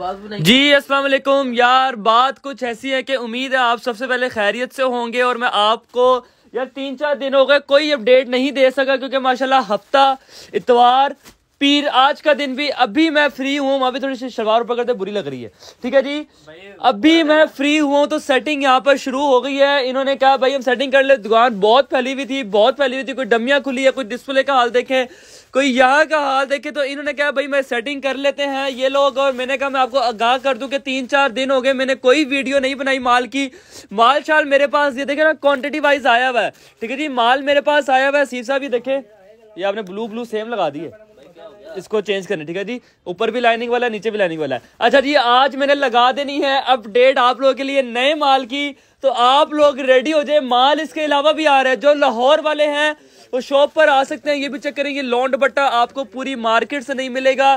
जी वालेकुम यार बात कुछ ऐसी है कि उम्मीद है आप सबसे पहले खैरियत से होंगे और मैं आपको यार तीन चार दिन हो गए कोई अपडेट नहीं दे सका क्योंकि माशाल्लाह हफ्ता इतवार पीर आज का दिन भी अभी मैं फ्री हूँ वहाँ भी थोड़ी सी शलवार ऊपर करते बुरी लग रही है ठीक है जी अभी मैं फ्री हूँ तो सेटिंग यहाँ पर शुरू हो गई है इन्होंने कहा भाई हम सेटिंग कर ले दुकान बहुत फैली हुई थी बहुत फैली हुई थी कोई डमिया खुली है कोई डिस्प्ले का हाल देखे कोई यहाँ का हाल देखे तो इन्होंने कहा भाई मैं सेटिंग कर लेते हैं ये लोग और मैंने कहा मैं आपको आगाह कर दूं कि तीन चार दिन हो गए मैंने कोई वीडियो नहीं बनाई माल की माल शाल मेरे पास ये देखे ना क्वांटिटी वाइज आया हुआ है ठीक है जी माल मेरे पास आया हुआ है सीफ साहब ये देखे ये आपने ब्लू ब्लू सेम लगा दी है इसको चेंज करना ठीक है जी ऊपर भी लाइनिंग वाला नीचे भी लाइनिंग वाला है अच्छा जी आज मैंने लगा देनी है अपडेट आप लोगों के लिए नए माल की तो आप लोग रेडी हो जाए माल इसके अलावा भी आ रहा है जो लाहौर वाले हैं वो शॉप पर आ सकते हैं ये भी चेक करेंगे लॉन्ड बट्टा आपको पूरी मार्केट से नहीं मिलेगा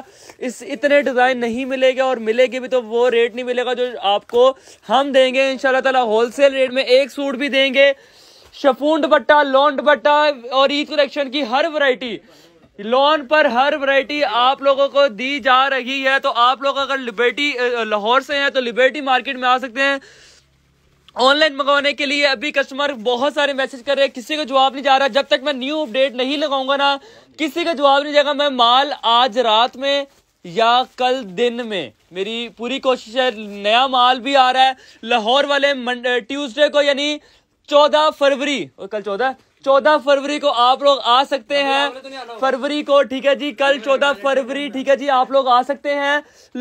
इस इतने डिज़ाइन नहीं मिलेगा और मिलेगी भी तो वो रेट नहीं मिलेगा जो आपको हम देंगे इन ताला होलसेल रेट में एक सूट भी देंगे शफून बट्टा लॉन्ड बट्टा और ईद कलेक्शन की हर वरायटी लोन पर हर वैरायटी आप लोगों को दी जा रही है तो आप लोग अगर लिबर्टी लाहौर से हैं तो लिबर्टी मार्केट में आ सकते हैं ऑनलाइन मंगवाने के लिए अभी कस्टमर बहुत सारे मैसेज कर रहे हैं किसी का जवाब नहीं जा रहा जब तक मैं न्यू अपडेट नहीं लगाऊंगा ना किसी का जवाब नहीं जाएगा मैं माल आज रात में या कल दिन में मेरी पूरी कोशिश है नया माल भी आ रहा है लाहौर वाले ट्यूसडे को यानी चौदह फरवरी और कल चौदह चौदह फरवरी को आप लोग आ सकते हैं फरवरी को ठीक है जी कल चौदह फरवरी ठीक है जी आप लोग आ सकते हैं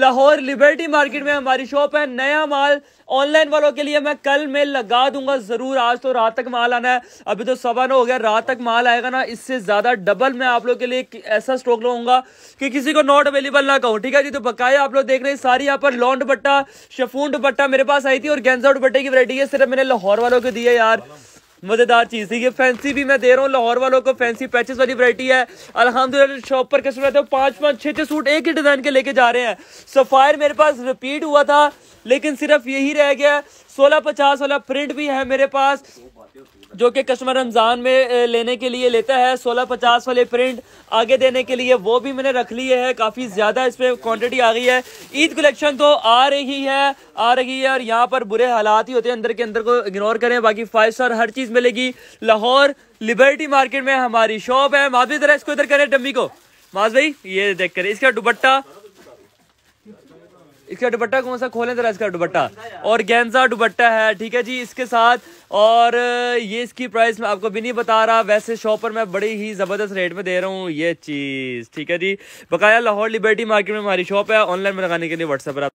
लाहौर लिबर्टी मार्केट में हमारी शॉप है नया माल ऑनलाइन वालों के लिए मैं कल में लगा दूंगा जरूर आज तो रात तक माल आना है अभी तो सवा नौ हो गया रात तक माल आएगा ना इससे ज्यादा डबल मैं आप लोग के लिए ऐसा स्टॉक लूंगा कि किसी को नॉट अवेलेबल ना कहूँ ठीक है जी तो बकाया आप लोग देख रहे हैं सारी यहाँ पर लॉन् दुपट्टा शफून दुपट्टा मेरे पास आई थी और गेंजा दुपट्टे की वरायटी है सिर्फ मैंने लाहौर वालों को दी है यार मज़ेदार चीज़ थी ये फैंसी भी मैं दे रहा हूँ लाहौर वालों को फैंसी पैचेस वाली वरायटी है अलहमदिल्ला शॉप पर कस्टमर रहते हो पाँच पाँच छः छः सूट एक ही डिज़ाइन के लेके जा रहे हैं सफ़ायर मेरे पास रिपीट हुआ था लेकिन सिर्फ यही रह गया सोलह पचास वाला प्रिंट भी है मेरे पास जो कि कस्टमर रमज़ान में लेने के लिए लेता है सोलह पचास वाले प्रिंट आगे देने के लिए वो भी मैंने रख लिए है काफ़ी ज़्यादा इस क्वांटिटी क्वान्टिटी आ गई है ईद कलेक्शन तो आ रही है आ रही है और यहाँ पर बुरे हालात ही होते हैं अंदर के अंदर को इग्नोर करें बाकी फाइव स्टार हर चीज़ मिलेगी लाहौर लिबर्टी मार्केट में हमारी शॉप है माज भी ज़रा इसको इधर करें डम्मी को माज भाई ये देख कर इसका दुपट्टा इसका दुपट्टा कौन सा खोलें जरा इसका दुपट्टा और गेंजा दुपट्टा है ठीक है जी इसके साथ और ये इसकी प्राइस मैं आपको भी नहीं बता रहा वैसे शॉप पर मैं बड़ी ही ज़बरदस्त रेट में दे रहा हूँ ये चीज़ ठीक है जी बकाया लाहौर लिबर्टी मार्केट में हमारी शॉप है ऑनलाइन मंगाने के लिए व्हाट्सअप पर